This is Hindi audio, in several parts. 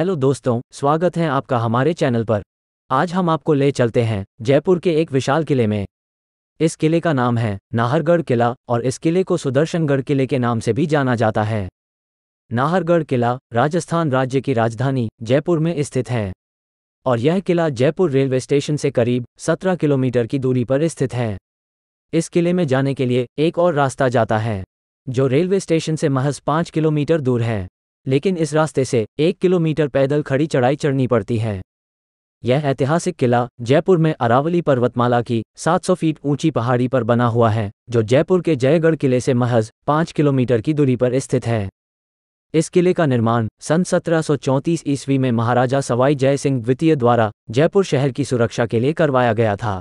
हेलो दोस्तों स्वागत है आपका हमारे चैनल पर आज हम आपको ले चलते हैं जयपुर के एक विशाल किले में इस किले का नाम है नाहरगढ़ किला और इस किले को सुदर्शनगढ़ किले के नाम से भी जाना जाता है नाहरगढ़ किला राजस्थान राज्य की राजधानी जयपुर में स्थित है और यह किला जयपुर रेलवे स्टेशन से करीब 17 किलोमीटर की दूरी पर स्थित है इस किले में जाने के लिए एक और रास्ता जाता है जो रेलवे स्टेशन से महज पाँच किलोमीटर दूर है लेकिन इस रास्ते से एक किलोमीटर पैदल खड़ी चढ़ाई चढ़नी पड़ती है यह ऐतिहासिक किला जयपुर में अरावली पर्वतमाला की 700 फीट ऊंची पहाड़ी पर बना हुआ है जो जयपुर के जयगढ़ किले से महज 5 किलोमीटर की दूरी पर स्थित है इस किले का निर्माण सन सत्रह ईस्वी में महाराजा सवाई जय सिंह द्वितीय द्वारा जयपुर शहर की सुरक्षा के लिए करवाया गया था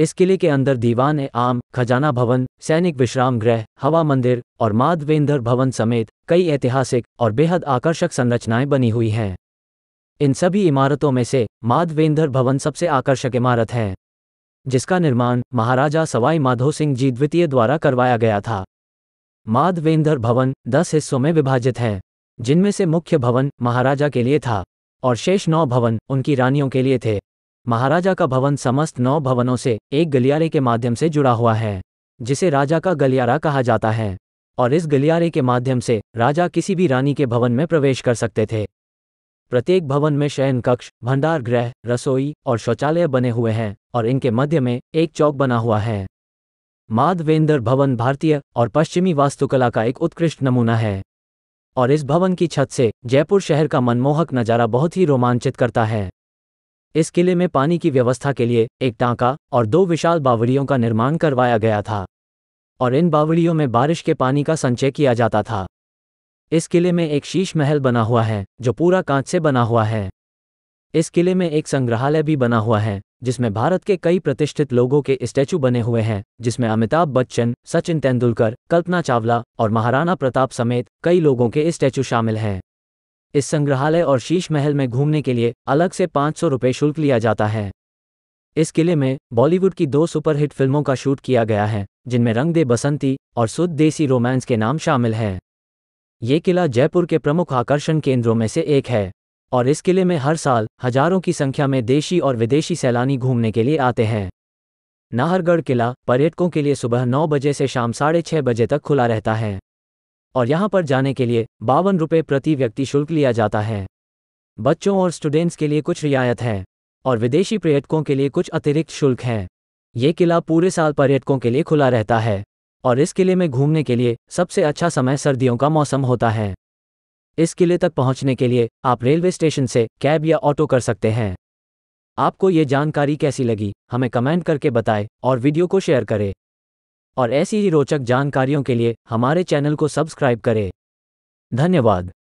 इस किले के अंदर दीवान ए आम खजाना भवन सैनिक विश्राम गृह हवा मंदिर और माधवेंद्र भवन समेत कई ऐतिहासिक और बेहद आकर्षक संरचनाएं बनी हुई हैं इन सभी इमारतों में से माधवेंद्र भवन सबसे आकर्षक इमारत है जिसका निर्माण महाराजा सवाई माधो सिंह जी द्वितीय द्वारा करवाया गया था माधवेंद्र भवन दस हिस्सों में विभाजित हैं जिनमें से मुख्य भवन महाराजा के लिए था और शेष नौ भवन उनकी रानियों के लिए थे महाराजा का भवन समस्त नौ भवनों से एक गलियारे के माध्यम से जुड़ा हुआ है जिसे राजा का गलियारा कहा जाता है और इस गलियारे के माध्यम से राजा किसी भी रानी के भवन में प्रवेश कर सकते थे प्रत्येक भवन में शयन कक्ष भंडार गृह रसोई और शौचालय बने हुए हैं और इनके मध्य में एक चौक बना हुआ है माधवेंद्र भवन भारतीय और पश्चिमी वास्तुकला का एक उत्कृष्ट नमूना है और इस भवन की छत से जयपुर शहर का मनमोहक नज़ारा बहुत ही रोमांचित करता है इस किले में पानी की व्यवस्था के लिए एक टांका और दो विशाल बावड़ियों का निर्माण करवाया गया था और इन बावड़ियों में बारिश के पानी का संचय किया जाता था इस किले में एक शीश महल बना हुआ है जो पूरा कांच से बना हुआ है इस किले में एक संग्रहालय भी बना हुआ है जिसमें भारत के कई प्रतिष्ठित लोगों के स्टैचू बने हुए हैं जिसमें अमिताभ बच्चन सचिन तेंदुलकर कल्पना चावला और महाराणा प्रताप समेत कई लोगों के स्टैचू शामिल हैं इस संग्रहालय और शीश महल में घूमने के लिए अलग से पाँच सौ रुपये शुल्क लिया जाता है इस किले में बॉलीवुड की दो सुपरहिट फिल्मों का शूट किया गया है जिनमें रंग दे बसंती और शुद्ध देसी रोमांस के नाम शामिल है ये किला जयपुर के प्रमुख आकर्षण केंद्रों में से एक है और इस किले में हर साल हजारों की संख्या में देशी और विदेशी सैलानी घूमने के लिए आते हैं नाहरगढ़ किला पर्यटकों के लिए सुबह नौ बजे से शाम साढ़े छह बजे तक खुला रहता है और यहाँ पर जाने के लिए बावन रुपये प्रति व्यक्ति शुल्क लिया जाता है बच्चों और स्टूडेंट्स के लिए कुछ रियायत है और विदेशी पर्यटकों के लिए कुछ अतिरिक्त शुल्क है ये किला पूरे साल पर्यटकों के लिए खुला रहता है और इस किले में घूमने के लिए सबसे अच्छा समय सर्दियों का मौसम होता है इस किले तक पहुंचने के लिए आप रेलवे स्टेशन से कैब या ऑटो कर सकते हैं आपको ये जानकारी कैसी लगी हमें कमेंट करके बताएं और वीडियो को शेयर करें और ऐसी ही रोचक जानकारियों के लिए हमारे चैनल को सब्सक्राइब करें धन्यवाद